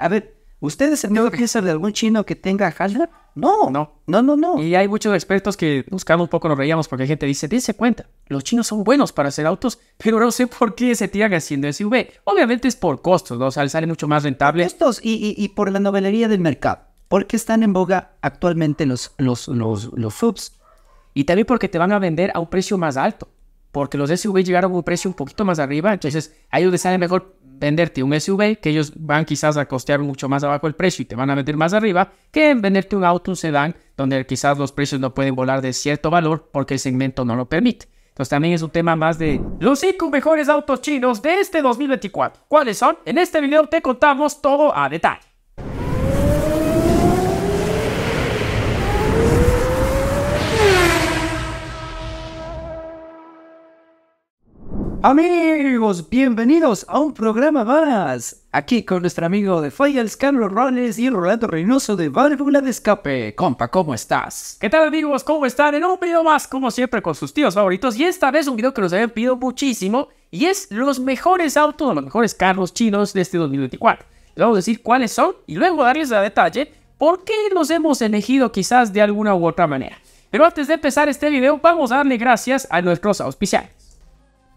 A ver, ¿ustedes tenido ser de algún chino que tenga Hasler? No, no, no, no, no. Y hay muchos expertos que buscamos un poco, nos reíamos porque la gente dice, dice cuenta, los chinos son buenos para hacer autos, pero no sé por qué se tiran haciendo SUV. Obviamente es por costos, ¿no? O sea, sale mucho más rentables Costos y, por la novelería del mercado, porque están en boga actualmente los, los, los, subs. Y también porque te van a vender a un precio más alto, porque los SUV llegaron a un precio un poquito más arriba, entonces ahí donde sale mejor venderte un SUV, que ellos van quizás a costear mucho más abajo el precio y te van a meter más arriba, que en venderte un auto, un sedán, donde quizás los precios no pueden volar de cierto valor porque el segmento no lo permite. Entonces también es un tema más de los 5 mejores autos chinos de este 2024. ¿Cuáles son? En este video te contamos todo a detalle. Amigos, bienvenidos a un programa más. Aquí con nuestro amigo de Files, Carlos Rones y Rolando Reynoso de Válvula de Escape. Compa, ¿cómo estás? ¿Qué tal amigos? ¿Cómo están? En un video más, como siempre, con sus tíos favoritos. Y esta vez un video que nos habían pedido muchísimo. Y es los mejores autos, los mejores carros chinos de este 2024. Les vamos a decir cuáles son y luego darles a detalle por qué los hemos elegido quizás de alguna u otra manera. Pero antes de empezar este video, vamos a darle gracias a nuestros auspiciantes.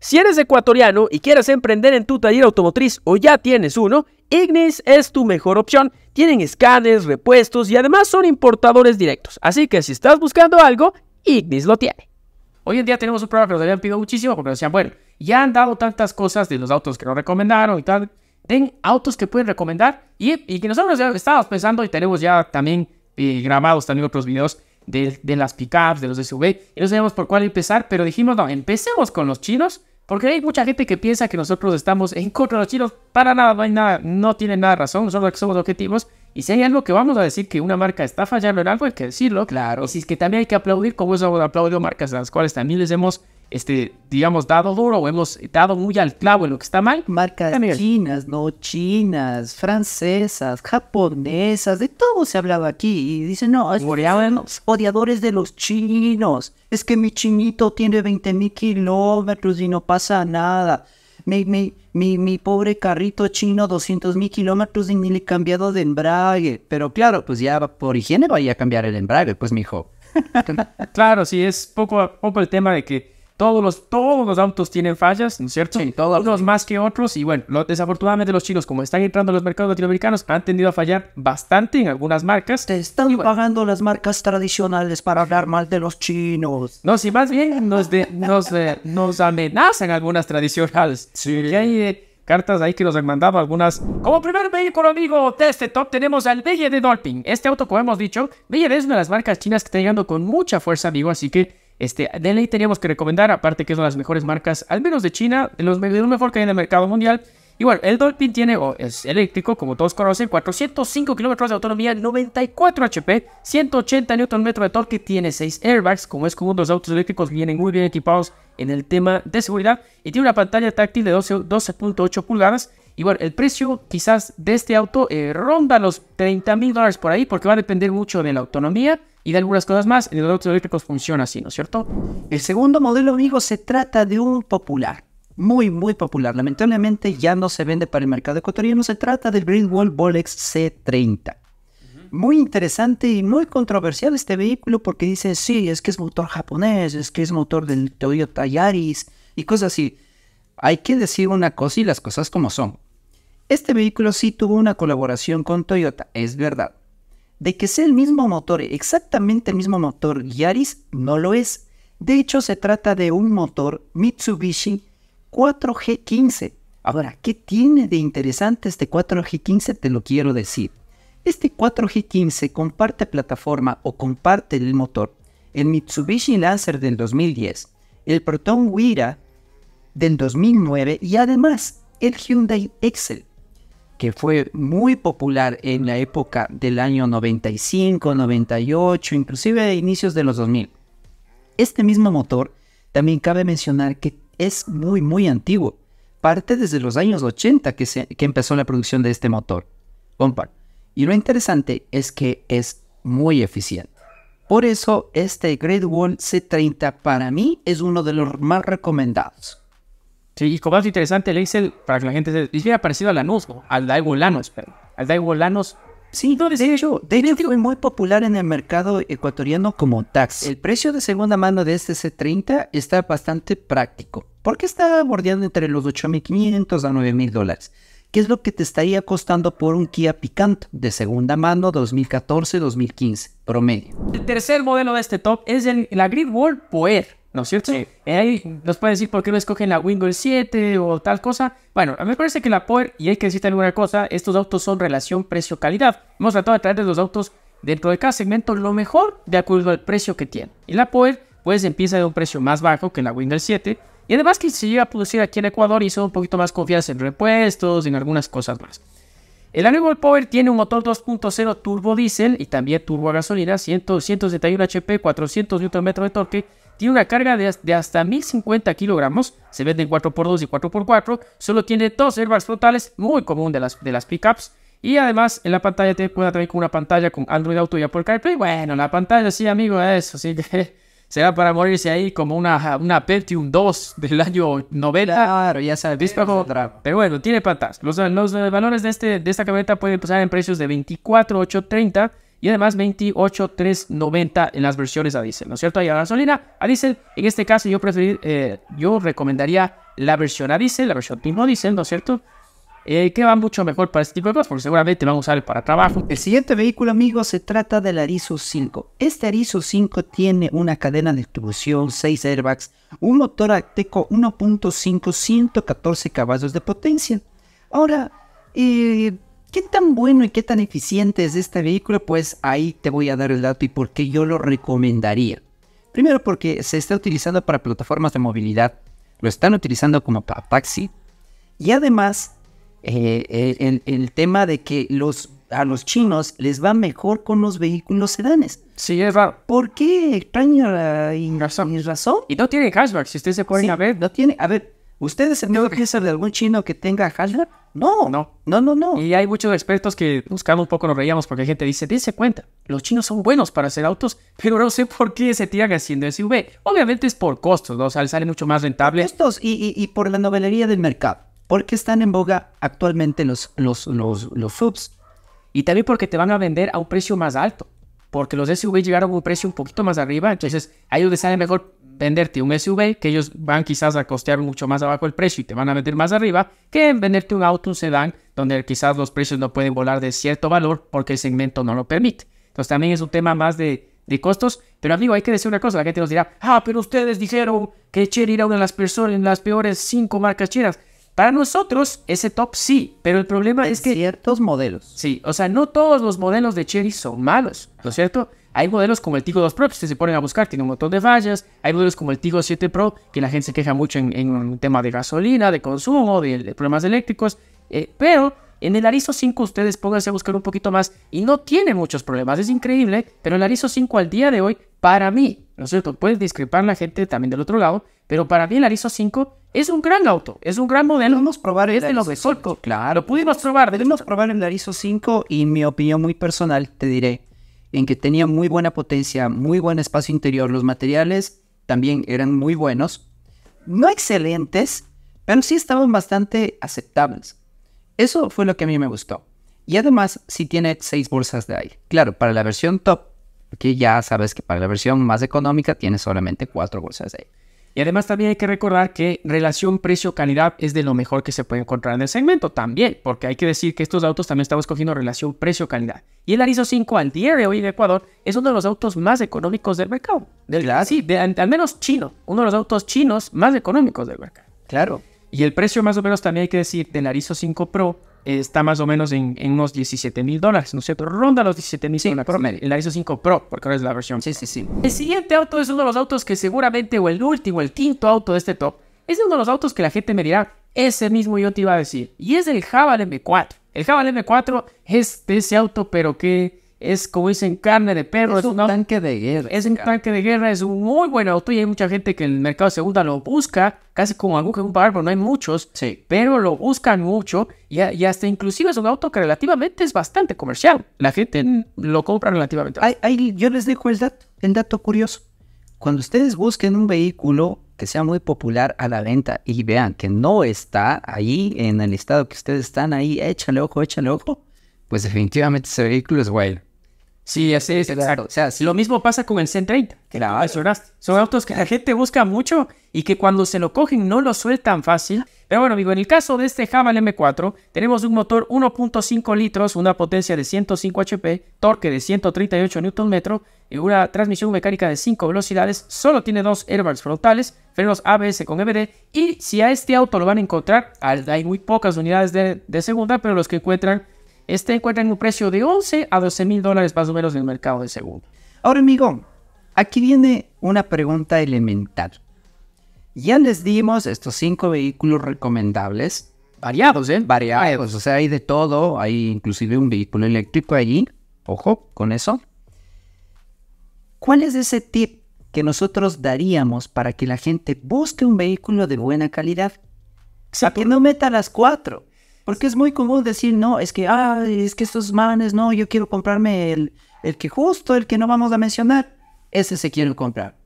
Si eres ecuatoriano y quieres emprender en tu taller automotriz o ya tienes uno, Ignis es tu mejor opción. Tienen escáneres, repuestos y además son importadores directos. Así que si estás buscando algo, Ignis lo tiene. Hoy en día tenemos un programa que nos habían pedido muchísimo porque decían, bueno, ya han dado tantas cosas de los autos que nos recomendaron y tal. Ten autos que pueden recomendar y, que nosotros ya estábamos pensando y tenemos ya también eh, grabados también otros videos de, las pickups, de los SUV, y no sabíamos por cuál empezar, pero dijimos, no, empecemos con los chinos, porque hay mucha gente que piensa que nosotros estamos en contra de los chinos, para nada, no hay nada, no tienen nada razón, nosotros somos objetivos, y si hay algo que vamos a decir que una marca está fallando en algo, hay que decirlo, claro. si es que también hay que aplaudir, como hemos aplaudido marcas a las cuales también les hemos este, digamos, dado duro hemos dado muy al clavo en lo que está mal. Marcas chinas, no chinas, francesas, japonesas, de todo se hablaba aquí. Y dicen, no, odiadores de los chinos. Es que mi chinito tiene 20 mil kilómetros y no pasa nada. Mi, pobre carrito chino, 200 mil kilómetros y ni le he cambiado de embrague. Pero claro, pues ya por higiene vaya a cambiar el embrague, pues mijo. claro, sí, es poco, poco el tema de que todos los, todos los autos tienen fallas, ¿no es cierto? Sí, todos. Unos más que otros. Y bueno, desafortunadamente los chinos, como están entrando en los mercados latinoamericanos, han tendido a fallar bastante en algunas marcas. Te están pagando las marcas tradicionales para hablar mal de los chinos. No, si más bien nos, de, nos, eh, nos amenazan algunas tradicionales. Sí. hay eh, cartas ahí que nos han mandado algunas. Como primer vehículo amigo de este top tenemos al Belle de Dolphin. Este auto, como hemos dicho, Belle es una de las marcas chinas que está llegando con mucha fuerza, amigo, así que este, de ley teníamos que recomendar, aparte que es una de las mejores marcas, al menos de China, de los, mejores que hay en el mercado mundial. Y bueno, el Dolphin tiene, es eléctrico, como todos conocen, 405 kilómetros de autonomía, 94 HP, 180 Nm de torque, tiene 6 airbags, como es común, los autos eléctricos vienen muy bien equipados en el tema de seguridad, y tiene una pantalla táctil de 12.8 pulgadas. Y bueno, el precio quizás de este auto eh, ronda los 30 mil dólares por ahí, porque va a depender mucho de la autonomía, y de algunas cosas más. En los autos eléctricos funciona así, ¿no es cierto? El segundo modelo, amigo, se trata de un popular. Muy, muy popular. Lamentablemente ya no se vende para el mercado ecuatoriano. Se trata del Great Bolex C30. Muy interesante y muy controversial este vehículo porque dice, sí, es que es motor japonés, es que es motor del Toyota Yaris y cosas así. Hay que decir una cosa y las cosas como son. Este vehículo sí tuvo una colaboración con Toyota, es verdad, de que sea el mismo motor, exactamente el mismo motor Yaris, no lo es. De hecho, se trata de un motor Mitsubishi 4G15. Ahora, ¿qué tiene de interesante este 4G15? Te lo quiero decir. Este 4G15 comparte plataforma o comparte el motor, el Mitsubishi Lancer del 2010, el Proton Wira del 2009 y además el Hyundai Excel que fue muy popular en la época del año 95, 98, inclusive a inicios de los 2000. Este mismo motor también cabe mencionar que es muy, muy antiguo. Parte desde los años 80 que, empezó la producción de este motor, Y lo interesante es que es muy eficiente. Por eso este Great Wall C30 para mí es uno de los más recomendados y como más interesante, el hice para que la gente se... Es parecido a Lanús, al Daigo Lanos, pero al Daigo Lanos... Sí, de hecho, de es muy popular en el mercado ecuatoriano como taxi. El precio de segunda mano de este C30 está bastante práctico, porque está bordeando entre los 8.500 a 9.000 dólares. ¿Qué es lo que te estaría costando por un Kia Picanto de segunda mano 2014-2015 promedio? El tercer modelo de este top es el, la Grid World Poer. ¿No es cierto? Sí. Eh, ahí nos puede decir por qué no escogen la Windows 7 o tal cosa. Bueno, a mí me parece que la Power, y hay que decirte alguna cosa, estos autos son relación precio-calidad. Hemos tratado de traer de los autos dentro de cada segmento lo mejor de acuerdo al precio que tiene. Y la Power, pues empieza de un precio más bajo que la Windows 7. Y además que se llega a producir aquí en Ecuador y son un poquito más confiadas en repuestos y en algunas cosas más. El Arrival Power tiene un motor 2.0 turbo diésel y también turbo a gasolina, 171 HP, 400 Nm de torque, tiene una carga de, hasta 1050 kg, se vende en 4x2 y 4x4, solo tiene dos airbags frontales, muy común de las, de las pickups, y además en la pantalla te cuenta traer con una pantalla con Android Auto y Apple CarPlay, bueno, la pantalla sí amigo, eso sí que... Será para morirse ahí como una, una Pentium 2 del año novela. Claro, ya sabes. Pero, bueno, tiene patas. Los, eh, valores de, este, de esta camioneta pueden pasar en precios de 24,830 y además 28,390 en las versiones a diésel, ¿no es cierto? Hay a gasolina, a diésel, en este caso yo preferir, eh, yo recomendaría la versión a diésel, la versión mismo diésel, ¿no es cierto? Eh, que va mucho mejor para este tipo de cosas, porque seguramente van a usar para trabajo. El siguiente vehículo, amigos, se trata del Arizo 5. Este Arizo 5 tiene una cadena de distribución, 6 airbags, un motor Acteco 1.5, 114 caballos de potencia. Ahora, eh, ¿qué tan bueno y qué tan eficiente es este vehículo? Pues ahí te voy a dar el dato y por qué yo lo recomendaría. Primero porque se está utilizando para plataformas de movilidad, lo están utilizando como para taxi y además eh, eh, el, tema de que los, a los chinos les va mejor con los vehículos sedanes. Sí, es raro. ¿Por qué extraña y razón. Y razón? Y no tiene hashback, si ustedes se pueden a ver. No tiene, a ver, ¿Ustedes han tenido pensar de algún chino que tenga hashtag? No, no, no, no, Y hay muchos expertos que buscamos un poco, nos reíamos porque la gente dice, "Dese cuenta, los chinos son buenos para hacer autos, pero no sé por qué se tiran haciendo SUV. Obviamente es por costos, ¿no? O sea, sale mucho más rentable. Costos y, y por la novelería del mercado porque están en boga actualmente los, los, los, subs. Y también porque te van a vender a un precio más alto. Porque los SUV llegaron a un precio un poquito más arriba. Entonces, a ellos les sale mejor venderte un SUV, que ellos van quizás a costear mucho más abajo el precio y te van a vender más arriba, que venderte un auto, un sedán, donde quizás los precios no pueden volar de cierto valor porque el segmento no lo permite. Entonces, también es un tema más de, costos. Pero amigo, hay que decir una cosa, la gente nos dirá, ah, pero ustedes dijeron que Chery era una de las las peores cinco marcas chinas. Para nosotros, ese top sí, pero el problema es que... Ciertos modelos. Sí, o sea, no todos los modelos de Cherry son malos, ¿no es cierto? Hay modelos como el Tigo 2 Pro, que pues, se ponen a buscar, tiene un montón de fallas. Hay modelos como el Tigo 7 Pro, que la gente se queja mucho en, un tema de gasolina, de consumo, de, problemas eléctricos. Eh, pero en el Arizo 5 ustedes pónganse a buscar un poquito más y no tiene muchos problemas, es increíble, pero el Arizo 5 al día de hoy, para mí, ¿no es cierto? puedes discrepar la gente también del otro lado, pero para mí el Arizo 5 es un gran auto, es un gran modelo. Podemos probar el de los de Solco. Claro, pudimos probar. Debemos probar el Arizo 5 y mi opinión muy personal, te diré, en que tenía muy buena potencia, muy buen espacio interior, los materiales también eran muy buenos, no excelentes, pero sí estaban bastante aceptables. Eso fue lo que a mí me gustó. Y además sí tiene 6 bolsas de aire. Claro, para la versión top Aquí ya sabes que para la versión más económica tiene solamente cuatro bolsas de Y además también hay que recordar que relación precio-calidad es de lo mejor que se puede encontrar en el segmento también, porque hay que decir que estos autos también estamos cogiendo relación precio-calidad. Y el Arizo 5 al día de hoy en Ecuador es uno de los autos más económicos del mercado. Del, Sí, al menos chino, uno de los autos chinos más económicos del mercado. Claro. Y el precio más o menos también hay que decir del Arizo 5 Pro está más o menos en, unos 17 mil dólares, ¿no es cierto? Ronda los 17 mil dólares. Promedio. La ISO 5 Pro, porque ahora es la versión. Sí, sí, sí. El siguiente auto es uno de los autos que seguramente, o el último, el quinto auto de este top, es uno de los autos que la gente me dirá, ese mismo yo te iba a decir. Y es el Haval M4. El Haval M4 es de ese auto, pero que es como dicen carne de perro. Es, es un tanque de guerra. Es un tanque de guerra, es un muy buen auto y hay mucha gente que en el mercado de segunda lo busca, casi como aguja en un par, no hay muchos. Sí. Pero lo buscan mucho y, hasta inclusive es un auto que relativamente es bastante comercial. La gente mm. lo compra relativamente. Hay, yo les dejo el dato, el dato curioso. Cuando ustedes busquen un vehículo que sea muy popular a la venta y vean que no está ahí en el estado que ustedes están ahí, échale ojo, échale ojo, pues definitivamente ese vehículo es guay Sí, así es, exacto. O sea, lo mismo pasa con el 130, que la Son autos que la gente busca mucho y que cuando se lo cogen no lo sueltan fácil. Pero bueno, amigo, en el caso de este Haval M4, tenemos un motor 1.5 litros, una potencia de 105 HP, torque de 138 Nm y una transmisión mecánica de 5 velocidades. Solo tiene dos airbags frontales, frenos ABS con EBD. Y si a este auto lo van a encontrar, hay muy pocas unidades de, de segunda, pero los que encuentran este encuentra en un precio de 11 a 12 mil dólares más o menos en el mercado de segundo. Ahora, amigo, aquí viene una pregunta elemental. Ya les dimos estos cinco vehículos recomendables. Variados, ¿eh? Variados. O sea, hay de todo. Hay inclusive un vehículo eléctrico allí. Ojo con eso. ¿Cuál es ese tip que nosotros daríamos para que la gente busque un vehículo de buena calidad? Exacto. que no meta las cuatro. Porque es muy común decir, no, es que, ah, es que estos manes, no, yo quiero comprarme el, el que justo, el que no vamos a mencionar, ese se quiere comprar.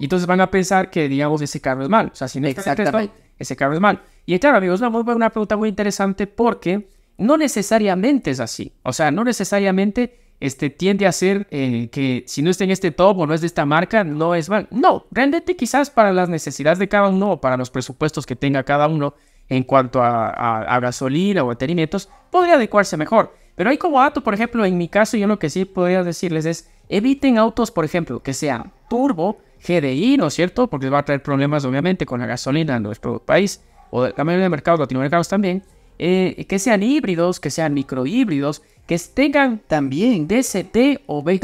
Y entonces van a pensar que, digamos, ese carro es malo. O sea, si no Exactamente. ese carro es malo. Y claro, amigos, vamos a una pregunta muy interesante porque no necesariamente es así. O sea, no necesariamente este, tiende a ser eh, que si no está en este top o no es de esta marca, no es mal. No, realmente quizás para las necesidades de cada uno o para los presupuestos que tenga cada uno, en cuanto a, gasolina o detenimientos, podría adecuarse mejor. Pero hay como dato, por ejemplo, en mi caso, yo lo que sí podría decirles es, eviten autos, por ejemplo, que sean turbo, GDI, ¿no es cierto? Porque va a traer problemas, obviamente, con la gasolina en nuestro país, o el en de mercado latinoamericanos también. Eh, que sean híbridos, que sean microhíbridos, que tengan también DCT o, CMT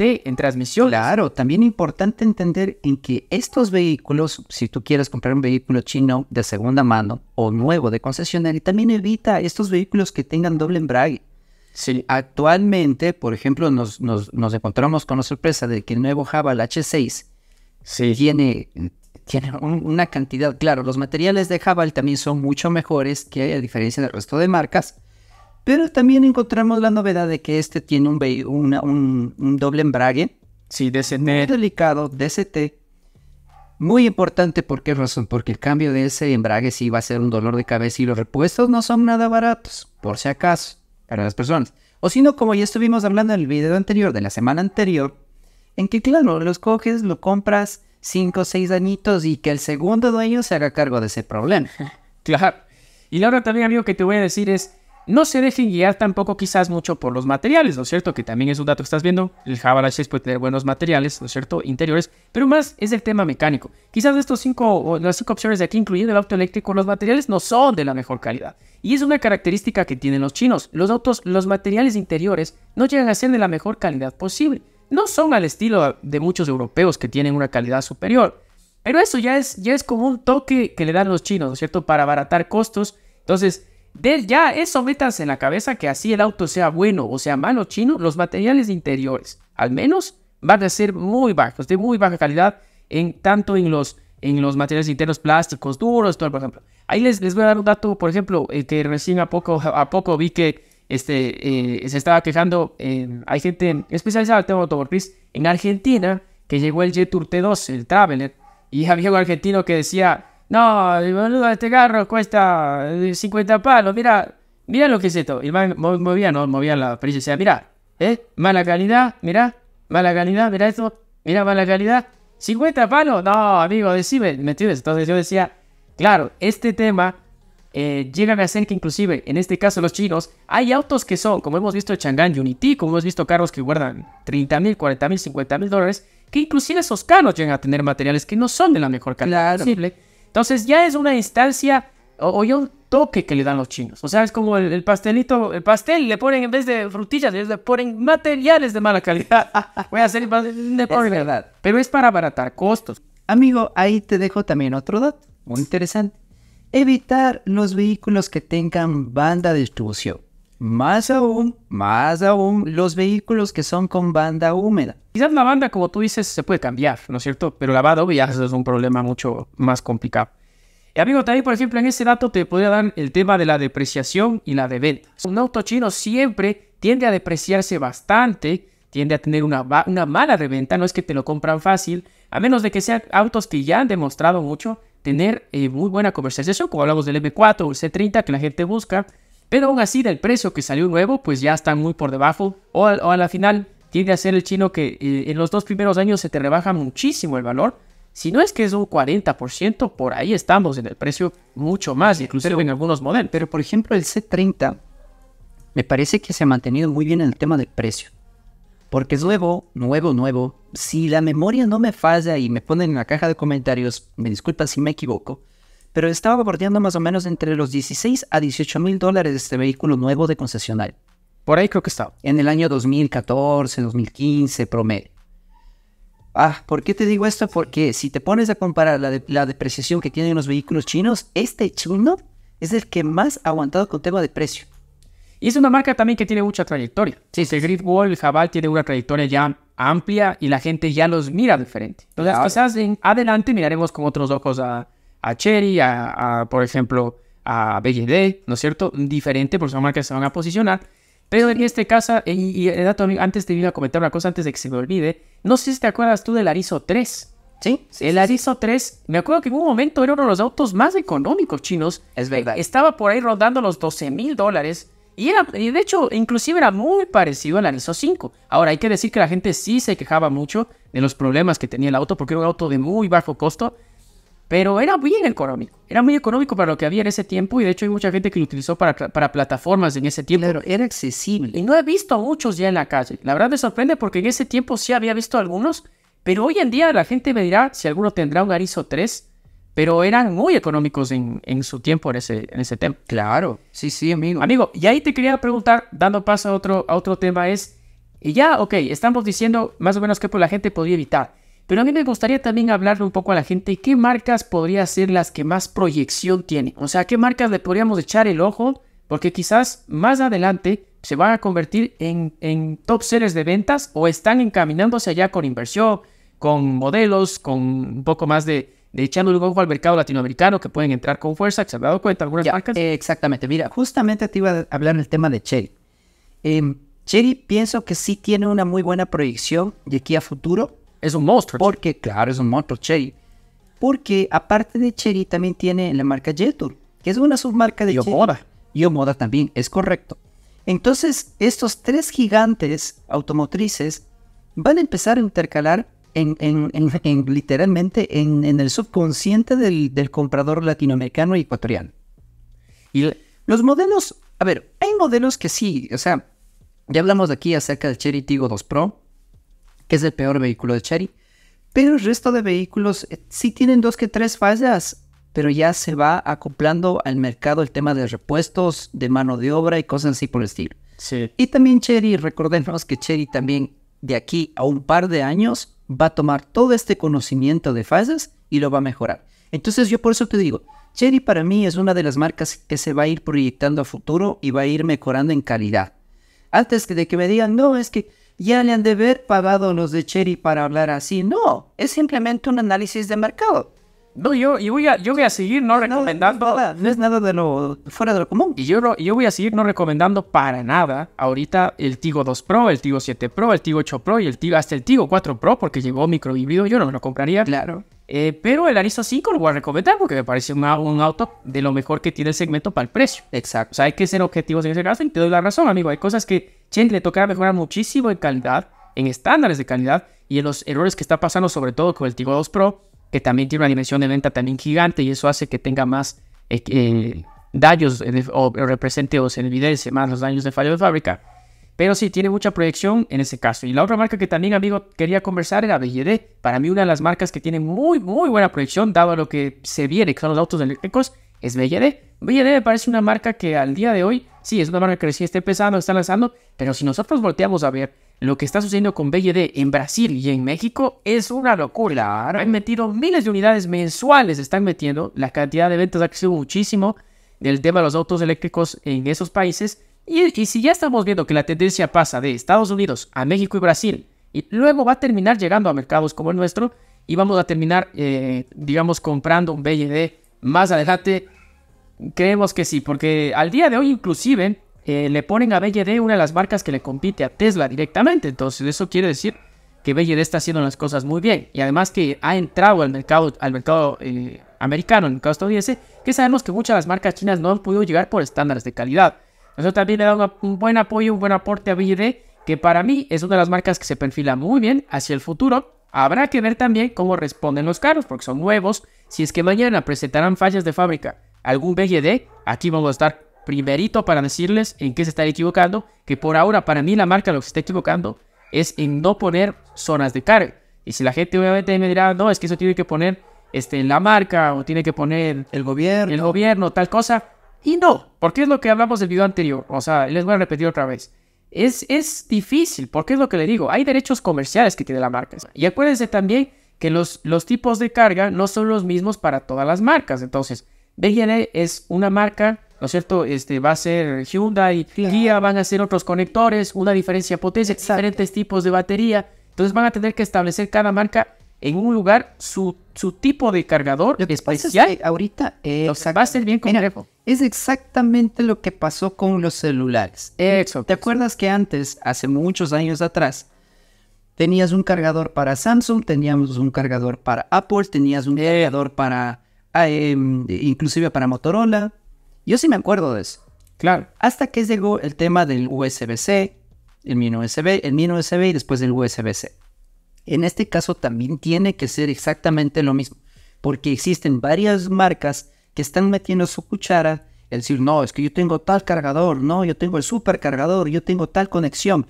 o, en transmisión. Claro, también es importante entender en que estos vehículos, si tú quieres comprar un vehículo chino de segunda mano o nuevo de concesionario, también evita estos vehículos que tengan doble embrague. Actualmente, por ejemplo, nos, encontramos con la sorpresa de que el nuevo Java, H6, tiene, tiene una cantidad, claro, los materiales de Jabal también son mucho mejores que a diferencia del resto de marcas, pero también encontramos la novedad de que este tiene un, doble embrague. Sí, DCT. Muy delicado, DCT. Muy importante, ¿por qué razón? Porque el cambio de ese embrague sí va a ser un dolor de cabeza y los repuestos no son nada baratos, por si acaso, para las personas. O si no, como ya estuvimos hablando en el video anterior, de la semana anterior, en que claro, los coges, lo compras, 5 o 6 añitos y que el segundo dueño se haga cargo de ese problema. Claro. Y Laura, también amigo que te voy a decir es, no se dejen guiar tampoco quizás mucho por los materiales, ¿no es cierto? Que también es un dato que estás viendo, el Java 6 puede tener buenos materiales, ¿no es cierto? Interiores, pero más es el tema mecánico. Quizás de estos cinco, o las cinco opciones de aquí, incluyendo el auto eléctrico, los materiales no son de la mejor calidad. Y es una característica que tienen los chinos. Los autos, los materiales interiores no llegan a ser de la mejor calidad posible no son al estilo de muchos europeos que tienen una calidad superior. Pero eso ya es, ya es como un toque que le dan los chinos, ¿no es cierto? Para abaratar costos. Entonces, ya eso metas en la cabeza que así el auto sea bueno o sea malo chino, los materiales interiores, al menos, van a ser muy bajos, de muy baja calidad, en, tanto en los, en los materiales internos plásticos duros, todo, por ejemplo. Ahí les, les voy a dar un dato, por ejemplo, eh, que recién a poco, a poco vi que este, eh, se estaba quejando, eh, hay gente especializada en el tema automotriz en Argentina que llegó el Jetour T2, el Traveler, y había un argentino que decía, no, boludo, este carro cuesta 50 eh, palos, mira, mira lo que es esto. Y movía, no, movía la perilla, decía, mira, ¿eh? Mala calidad, mira, mala calidad, mira esto, mira mala calidad. 50 palos, no, amigo, decime, ¿me Entonces yo decía, claro, este tema eh, llegan a ser que inclusive, en este caso los chinos, hay autos que son, como hemos visto Chang'an Unity, como hemos visto carros que guardan 30 mil, 40 mil, 50 mil dólares, que inclusive esos carros llegan a tener materiales que no son de la mejor calidad posible. Entonces ya es una instancia o, ya un toque que le dan los chinos. O sea, es como el, pastelito, el pastel le ponen en vez de frutillas, le ponen materiales de mala calidad. Voy a hacer el pastel de por verdad. Pero es para abaratar costos. Amigo, ahí te dejo también otro dato muy interesante evitar los vehículos que tengan banda de distribución. Más aún, más aún, los vehículos que son con banda húmeda. Quizás la banda, como tú dices, se puede cambiar, ¿no es cierto? Pero la banda ya es un problema mucho más complicado. Y amigo, también, por ejemplo, en ese dato te podría dar el tema de la depreciación y la de venta. Un auto chino siempre tiende a depreciarse bastante, tiende a tener una, una mala reventa, no es que te lo compran fácil, a menos de que sean autos que ya han demostrado mucho, tener eh, muy buena conversación, como hablamos del M4 o el C30 que la gente busca, pero aún así del precio que salió nuevo, pues ya está muy por debajo, o, a la final tiende a ser el chino que eh, en los dos primeros años se te rebaja muchísimo el valor, si no es que es un 40%, por ahí estamos en el precio mucho más, inclusive en algunos modelos. Pero por ejemplo el C30, me parece que se ha mantenido muy bien en el tema de precio. Porque es nuevo, nuevo, nuevo, si la memoria no me falla y me ponen en la caja de comentarios, me disculpa si me equivoco, pero estaba bordeando más o menos entre los 16 a 18 mil dólares este vehículo nuevo de concesionario. Por ahí creo que estaba. En el año 2014, 2015, promedio. Ah, ¿por qué te digo esto? Porque si te pones a comparar la, depreciación que tienen los vehículos chinos, este chino es el que más ha aguantado con tema de precio. Y es una marca también que tiene mucha trayectoria. Sí, sí. Great Wall, el Jabal tiene una trayectoria ya amplia y la gente ya los mira diferente. Entonces, en adelante miraremos con otros ojos a, Cherry, a, por ejemplo, a BGD, ¿no es cierto? Diferente, porque son marcas que se van a posicionar. Pero en este caso, y, eh, antes te iba a comentar una cosa antes de que se me olvide, no sé si te acuerdas tú del Arizo 3. Sí, el Arizo 3, me acuerdo que en un momento era uno de los autos más económicos chinos. Es verdad. Estaba por ahí rondando los 12 mil dólares y, de hecho, inclusive era muy parecido al Arizo 5. Ahora, hay que decir que la gente sí se quejaba mucho de los problemas que tenía el auto, porque era un auto de muy bajo costo, pero era bien económico. Era muy económico para lo que había en ese tiempo y de hecho hay mucha gente que lo utilizó para, para plataformas en ese tiempo. Claro, era accesible. Y no he visto a muchos ya en la calle. La verdad me sorprende porque en ese tiempo sí había visto algunos, pero hoy en día la gente me dirá si alguno tendrá un Arizo 3 pero eran muy económicos en, su tiempo en ese, en ese tema. Claro, sí, sí, amigo. Amigo, y ahí te quería preguntar, dando paso a otro, a otro tema, es, y ya, ok, estamos diciendo más o menos qué pues, la gente podría evitar, pero a mí me gustaría también hablarle un poco a la gente qué marcas podría ser las que más proyección tienen, o sea, qué marcas le podríamos echar el ojo, porque quizás más adelante se van a convertir en, en top sellers de ventas o están encaminándose allá con inversión, con modelos, con un poco más de de luego un al mercado latinoamericano que pueden entrar con fuerza, que se han dado cuenta algunas marcas. exactamente, mira, justamente te iba a hablar el tema de Cherry. Em, Cherry pienso que sí tiene una muy buena proyección de aquí a futuro. Es un monstruo. Porque, claro, es un monstruo Cherry. Porque aparte de Cherry también tiene la marca Jetur, que es una submarca de Yo Cherry. Moda. Yo Moda también, es correcto. Entonces, estos tres gigantes automotrices van a empezar a intercalar en, literalmente en, el subconsciente del, comprador latinoamericano y ecuatoriano. Y los modelos, a ver, hay modelos que sí, o sea, ya hablamos aquí acerca del Cherry Tigo 2 Pro, que es el peor vehículo de Cherry, pero el resto de vehículos eh, sí tienen dos que tres fallas, pero ya se va acoplando al mercado el tema de repuestos, de mano de obra y cosas así por el estilo. Sí. Y también Cherry, recordemos que Cherry también de aquí a un par de años va a tomar todo este conocimiento de fallas y lo va a mejorar. Entonces yo por eso te digo, Cherry para mí es una de las marcas que se va a ir proyectando a futuro y va a ir mejorando en calidad. Antes de que me digan, no, es que ya le han de haber pagado los de Cherry para hablar así. No, es simplemente un análisis de mercado. No, yo, yo, voy a, yo voy a seguir no recomendando. No, es nada de lo fuera de lo común. Y yo, yo voy a seguir no recomendando para nada ahorita el Tigo 2 Pro, el Tigo 7 Pro, el Tigo 8 Pro y el Tigo, hasta el Tigo 4 Pro porque llegó micro Yo no me lo compraría. Claro. Eh, pero el Arista 5 lo voy a recomendar porque me parece un auto de lo mejor que tiene el segmento para el precio. Exacto. O sea, hay que ser objetivos en ese caso y te doy la razón, amigo. Hay cosas que Chen le tocará mejorar muchísimo en calidad, en estándares de calidad y en los errores que está pasando, sobre todo con el Tigo 2 Pro que también tiene una dimensión de venta también gigante y eso hace que tenga más eh, eh, daños o, represente o se evidencie más los daños de fallo de fábrica. Pero sí, tiene mucha proyección en ese caso. Y la otra marca que también, amigo, quería conversar era BYD. Para mí, una de las marcas que tiene muy, muy buena proyección, dado lo que se viene, que los autos eléctricos es BLD. BLD me parece una marca que al día de hoy, sí, es una marca que recién está empezando, está lanzando, pero si nosotros volteamos a ver lo que está sucediendo con BLD en Brasil y en México, es una locura. Han metido miles de unidades mensuales, están metiendo, la cantidad de ventas ha crecido muchísimo del tema de los autos eléctricos en esos países. Y, si ya estamos viendo que la tendencia pasa de Estados Unidos a México y Brasil, y luego va a terminar llegando a mercados como el nuestro, y vamos a terminar, eh, digamos, comprando un BLD más adelante. Creemos que sí, porque al día de hoy inclusive eh, le ponen a BYD una de las marcas que le compite a Tesla directamente. Entonces eso quiere decir que BYD está haciendo las cosas muy bien. Y además que ha entrado al mercado, al mercado eh, americano, al mercado estadounidense, que sabemos que muchas de las marcas chinas no han podido llegar por estándares de calidad. Eso también le da un buen apoyo, un buen aporte a BYD, que para mí es una de las marcas que se perfila muy bien hacia el futuro Habrá que ver también cómo responden los carros, porque son nuevos. Si es que mañana presentarán fallas de fábrica algún BGD, aquí vamos a estar primerito para decirles en qué se están equivocando, que por ahora para mí la marca lo que se está equivocando es en no poner zonas de carga. Y si la gente obviamente me dirá, no, es que eso tiene que poner este, la marca o tiene que poner el gobierno, el gobierno, tal cosa. Y no, porque es lo que hablamos del video anterior. O sea, les voy a repetir otra vez es, es difícil, porque es lo que le digo, hay derechos comerciales que tiene la marca. Y acuérdense también que los, los tipos de carga no son los mismos para todas las marcas. Entonces, BGN es una marca, ¿no es cierto? Este, va a ser Hyundai, Kia, van a ser otros conectores, una diferencia potencia, diferentes tipos de batería. Entonces van a tener que establecer cada marca en un lugar su, tipo de cargador lo que especial. Es que ahorita eh, va a ser bien complejo. es exactamente lo que pasó con los celulares. Eh, Exacto. ¿Te acuerdas que antes, hace muchos años atrás, tenías un cargador para Samsung, teníamos un cargador para Apple, tenías un eh. cargador para eh, inclusive para Motorola? Yo sí me acuerdo de eso. Claro. Hasta que llegó el tema del USB-C, el mini USB, el mini USB y después del USB-C. En este caso también tiene que ser exactamente lo mismo, porque existen varias marcas que están metiendo su cuchara, el decir, no, es que yo tengo tal cargador, no, yo tengo el supercargador, yo tengo tal conexión.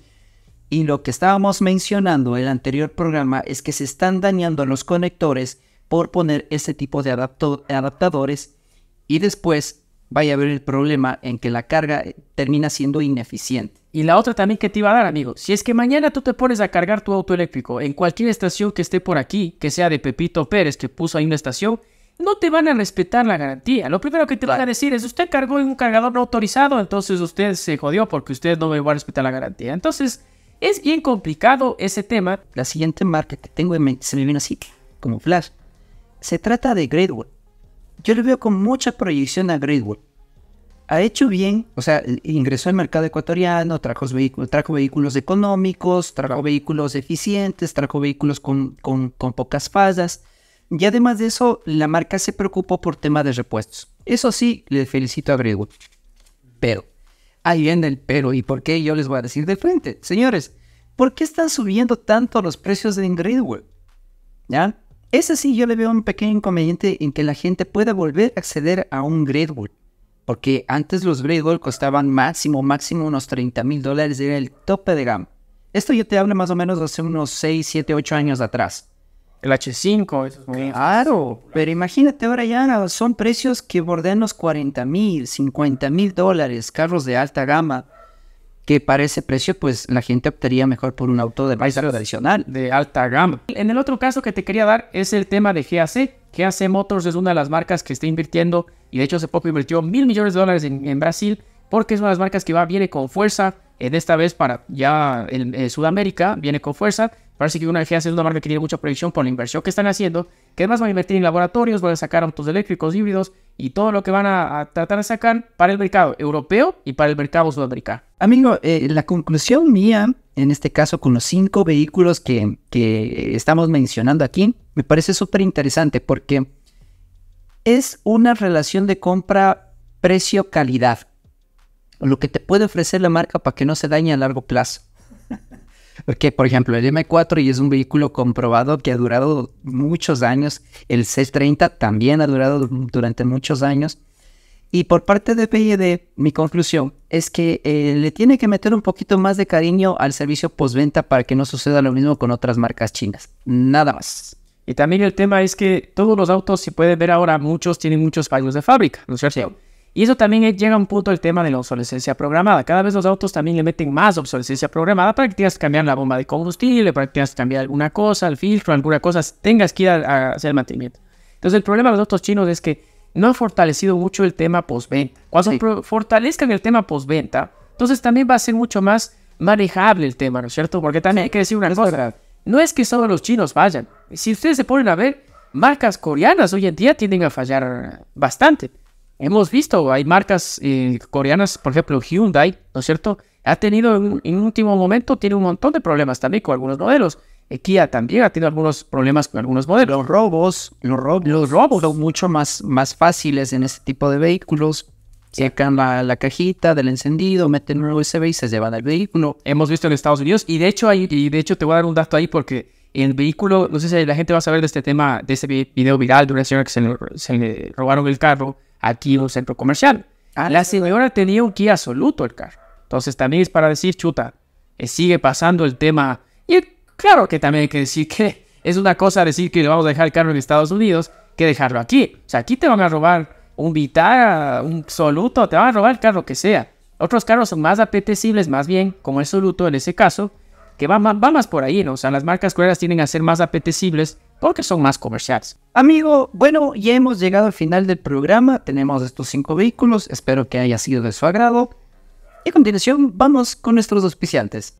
Y lo que estábamos mencionando en el anterior programa es que se están dañando los conectores por poner ese tipo de adaptadores y después vaya a haber el problema en que la carga termina siendo ineficiente. Y la otra también que te iba a dar, amigo, si es que mañana tú te pones a cargar tu auto eléctrico en cualquier estación que esté por aquí, que sea de Pepito Pérez, que puso ahí una estación, no te van a respetar la garantía. Lo primero que te van a decir es, usted cargó en un cargador no autorizado, entonces usted se jodió porque usted no me va a respetar la garantía. Entonces, es bien complicado ese tema. La siguiente marca que tengo en se me viene así, como flash. Se trata de Wall. Yo le veo con mucha proyección a Wall ha hecho bien, o sea, ingresó al mercado ecuatoriano, trajo vehículos, vehículos económicos, trajo vehículos eficientes, trajo vehículos con, con pocas fallas. Y además de eso, la marca se preocupó por temas de repuestos. Eso sí, le felicito a Wall. Pero, ahí viene el pero, ¿y por qué yo les voy a decir de frente? Señores, ¿por qué están subiendo tanto los precios de Great ¿Ya? Ese sí yo le veo un pequeño inconveniente en que la gente pueda volver a acceder a un Wall. Porque antes los Gold costaban máximo, máximo unos 30 mil dólares, era el tope de gama. Esto yo te hablo más o menos hace unos 6, 7, 8 años atrás. El H5, eso es muy Claro, pero imagínate ahora ya son precios que bordean los 40 mil, 50 mil dólares, carros de alta gama, que para ese precio pues la gente optaría mejor por un auto de base tradicional. De alta gama. En el otro caso que te quería dar es el tema de GAC. GAC Motors es una de las marcas que está invirtiendo y de hecho hace poco invirtió mil millones de dólares en, Brasil porque es una de las marcas que va, viene con fuerza. En esta vez para ya en, Sudamérica, viene con fuerza. Parece que una vez es una marca que tiene mucha proyección por la inversión que están haciendo, que además van a invertir en laboratorios, van a sacar autos eléctricos, híbridos y todo lo que van a, tratar de sacar para el mercado europeo y para el mercado sudamericano. Amigo, eh, la conclusión mía, en este caso con los cinco vehículos que, que estamos mencionando aquí, me parece súper interesante porque es una relación de compra precio-calidad. Lo que te puede ofrecer la marca para que no se dañe a largo plazo. Porque, por ejemplo, el M4 y es un vehículo comprobado que ha durado muchos años. El C30 también ha durado durante muchos años. Y por parte de PID, mi conclusión es que eh, le tiene que meter un poquito más de cariño al servicio postventa para que no suceda lo mismo con otras marcas chinas. Nada más. Y también el tema es que todos los autos, si pueden ver ahora, muchos tienen muchos fallos de fábrica, ¿no es cierto? Y eso también llega a un punto el tema de la obsolescencia programada. Cada vez los autos también le meten más obsolescencia programada para que tengas que cambiar la bomba de combustible, para que tengas que cambiar alguna cosa, el filtro, alguna cosa, tengas que ir a, hacer hacer mantenimiento. Entonces el problema de los autos chinos es que no han fortalecido mucho el tema postventa. Cuando fortalezcan el tema postventa, entonces también va a ser mucho más manejable el tema, ¿no es cierto? Porque también hay que decir una cosa. No es que solo los chinos vayan Si ustedes se ponen a ver, marcas coreanas hoy en día tienden a fallar bastante. Hemos visto, hay marcas eh, coreanas, por ejemplo Hyundai, ¿no es cierto? Ha tenido en, un último momento, tiene un montón de problemas también con algunos modelos. Eh, Kia también ha tenido algunos problemas con algunos modelos. Los robos, los robos, los robos son mucho más, más fáciles en este tipo de vehículos Sacan la, la, cajita del encendido, meten un USB y se llevan al vehículo. Hemos visto en Estados Unidos y de hecho ahí y de hecho te voy a dar un dato ahí porque el vehículo, no sé si la gente va a saber de este tema, de este video viral de una señora que se le, robaron el carro aquí en un centro comercial. Ah, la señora tenía un Kia absoluto el carro. Entonces también es para decir, chuta, eh, sigue pasando el tema. Y claro que también hay que decir que es una cosa decir que le vamos a dejar el carro en Estados Unidos que dejarlo aquí. O sea, aquí te van a robar un Vitara, un Soluto, te van a robar el carro que sea. Otros carros son más apetecibles, más bien, como el Soluto en ese caso, que va, más por ahí, ¿no? O sea, las marcas cuerdas tienen a ser más apetecibles porque son más comerciales. Amigo, bueno, ya hemos llegado al final del programa. Tenemos estos cinco vehículos. Espero que haya sido de su agrado. Y a continuación, vamos con nuestros auspiciantes.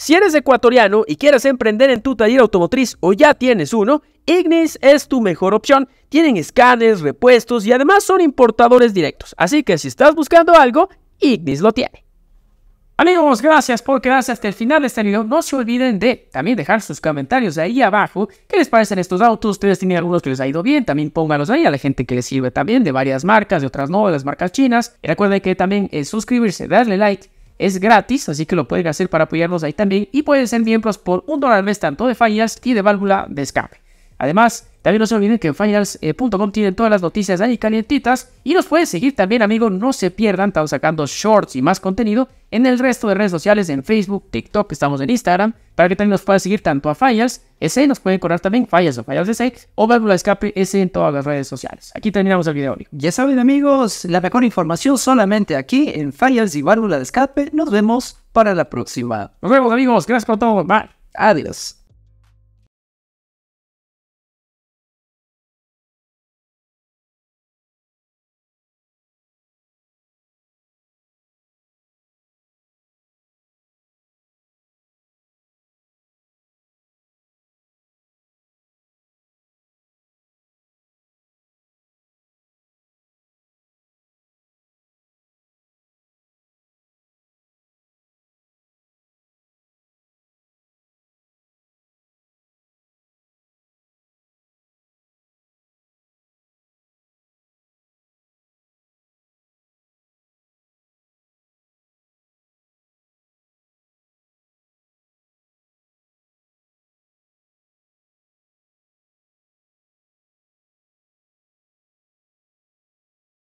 Si eres ecuatoriano y quieres emprender en tu taller automotriz o ya tienes uno, Ignis es tu mejor opción. Tienen escáneres, repuestos y además son importadores directos. Así que si estás buscando algo, Ignis lo tiene. Amigos, gracias por quedarse hasta el final de este video. No se olviden de también dejar sus comentarios ahí abajo. ¿Qué les parecen estos autos? ¿Ustedes tienen algunos que les ha ido bien? También pónganlos ahí a la gente que les sirve también de varias marcas, de otras no, de las marcas chinas. Y recuerden que también es suscribirse, darle like es gratis, así que lo pueden hacer para apoyarnos ahí también. Y pueden ser miembros por un dólar al mes tanto de fallas y de válvula de escape. Además, también no se olviden que en finals.com eh, tienen todas las noticias ahí calientitas. Y nos pueden seguir también, amigos. No se pierdan, estamos sacando shorts y más contenido en el resto de redes sociales, en Facebook, TikTok, estamos en Instagram, para que también nos puedan seguir tanto a Finals ese nos pueden correr también Finals o Finals S, o Válvula Escape S en todas las redes sociales. Aquí terminamos el video. Ya saben, amigos, la mejor información solamente aquí en Finals y Válvula de Escape. Nos vemos para la próxima. Nos vemos, amigos. Gracias por todo. Adiós.